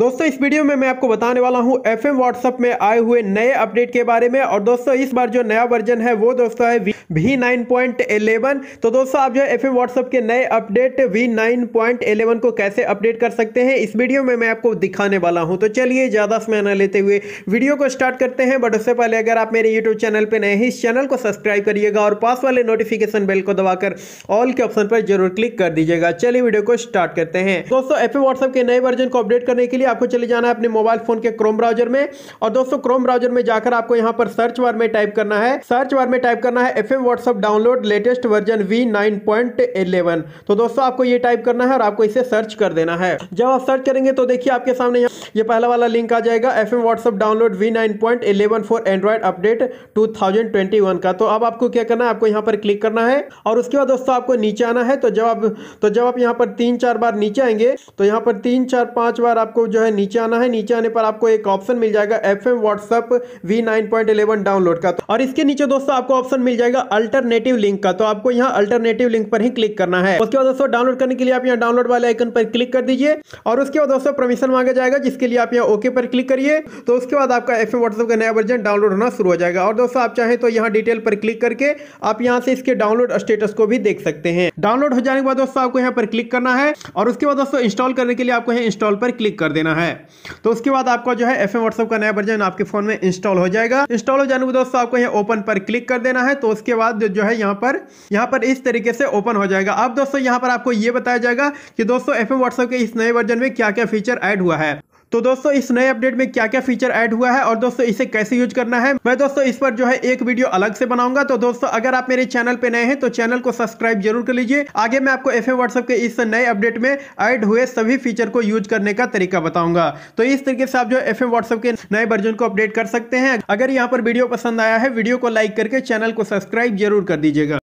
दोस्तों इस वीडियो में मैं आपको बताने वाला हूं एफ एम व्हाट्सएप में आए हुए नए अपडेट के बारे में और दोस्तों इस बार जो नया वर्जन है वो दोस्तों है वी नाइन पॉइंट एलेवन तो दोस्तों आप जो एफ एम व्हाट्सएप के नए update V nine point eleven को कैसे अपडेट कर सकते हैं इस वीडियो में मैं आपको दिखाने वाला हूँ तो चलिए ज़्यादा समय न लेते हुए वीडियो को स्टार्ट करते हैं बट उससे पहले अगर आप मेरे यूट्यूब चैनल पर नए हैं इस चैनल को सब्सक्राइब करिएगा और पास वाले नोटिफिकेशन बेल को दबाकर ऑल के ऑप्शन पर जरूर क्लिक कर दीजिएगा चलिए वीडियो को स्टार्ट करते हैं दोस्तों एफ एम व्हाट्सएप के नए वर्जन को अपडेट करने के लिए आपको चले जाना है अपने मोबाइल फोन के क्रोम ब्राउजर में और दोस्तों क्रोम ब्राउजर में जाकर आपको यहाँ पर सर्च बार में टाइप करना है सर्च बार में टाइप करना है F M download latest version V तो दोस्तों आपको ये टाइप करना है और आपको इसे सर्च कर देना है जब आप सर्च करेंगे तो देखिए आपके सामने ये पहला वाला लिंक आ जाएगा F M download V for Android update 2021 का तो अब आपको क्या करना है आपको यहाँ पर क्लिक करना है और उसके बाद दोस्तों आपको नीचे आना है तो जब आप तो जब आप यहाँ पर तीन चार बार नीचे आएंगे तो यहाँ पर तीन चार पांच बार आपको जो है नीचे आना है नीचे आने पर आपको एक ऑप्शन मिल जाएगा F M WhatsApp V nine point eleven download का तो और इसके नीचे दोस्तों आपको ऑप्शन मिल जाएगा अल्टरनेटिव लिंक का तो आपको यहाँ अल्टरनेटिव लिंक पर ही क्लिक करना है उसके बाद दोस्तों डाउनलोड करने के लिए आप यहाँ डाउनलोड वाले आइकन पर क्लिक कर दीजिए और उसके बाद दोस्तों परमिशन मांगा जाएगा जिसके लिए आप यहाँ ओके पर क्लिक करिए तो उसके बाद आपका एफ एम व्हाट्सअप का नया वर्जन डाउनलोड होना शुरू हो जाएगा और दोस्तों आप चाहें तो यहाँ डिटेल पर क्लिक करके आप यहाँ से इसके डाउनलोड स्टेटस को भी देख सकते हैं डाउनलोड हो जाने के बाद दोस्तों आपको यहाँ पर क्लिक करना है और उसके बाद दोस्तों इंस्टॉल करने के लिए आपको यहाँ इंस्टॉल पर क्लिक कर देना देना है तो उसके बाद आपका जो है एफ एम व्हाट्सअप का नया वर्जन आपके फोन में इंस्टॉल हो जाएगा इंस्टॉल हो जाने के दोस्तों आपको यहाँ ओपन पर क्लिक कर देना है तो उसके बाद जो है यहाँ पर यहाँ पर इस तरीके से ओपन हो जाएगा अब दोस्तों यहाँ पर आपको ये बताया जाएगा कि दोस्तों एफ एम के इस नए वर्जन में क्या क्या फीचर एड हुआ है तो दोस्तों इस नए अपडेट में क्या क्या फीचर ऐड हुआ है और दोस्तों इसे कैसे यूज करना है मैं दोस्तों इस पर जो है एक वीडियो अलग से बनाऊंगा तो दोस्तों अगर आप मेरे चैनल पे नए हैं तो चैनल को सब्सक्राइब जरूर कर लीजिए आगे मैं आपको एफ व्हाट्सएप के इस नए अपडेट में ऐड हुए सभी फीचर को यूज करने का तरीका बताऊंगा तो इस तरीके से आप जो एफ व्हाट्सएप के नए वर्जन को अपडेट कर सकते हैं अगर यहाँ पर वीडियो पसंद आया है वीडियो को लाइक करके चैनल को सब्सक्राइब जरूर कर दीजिएगा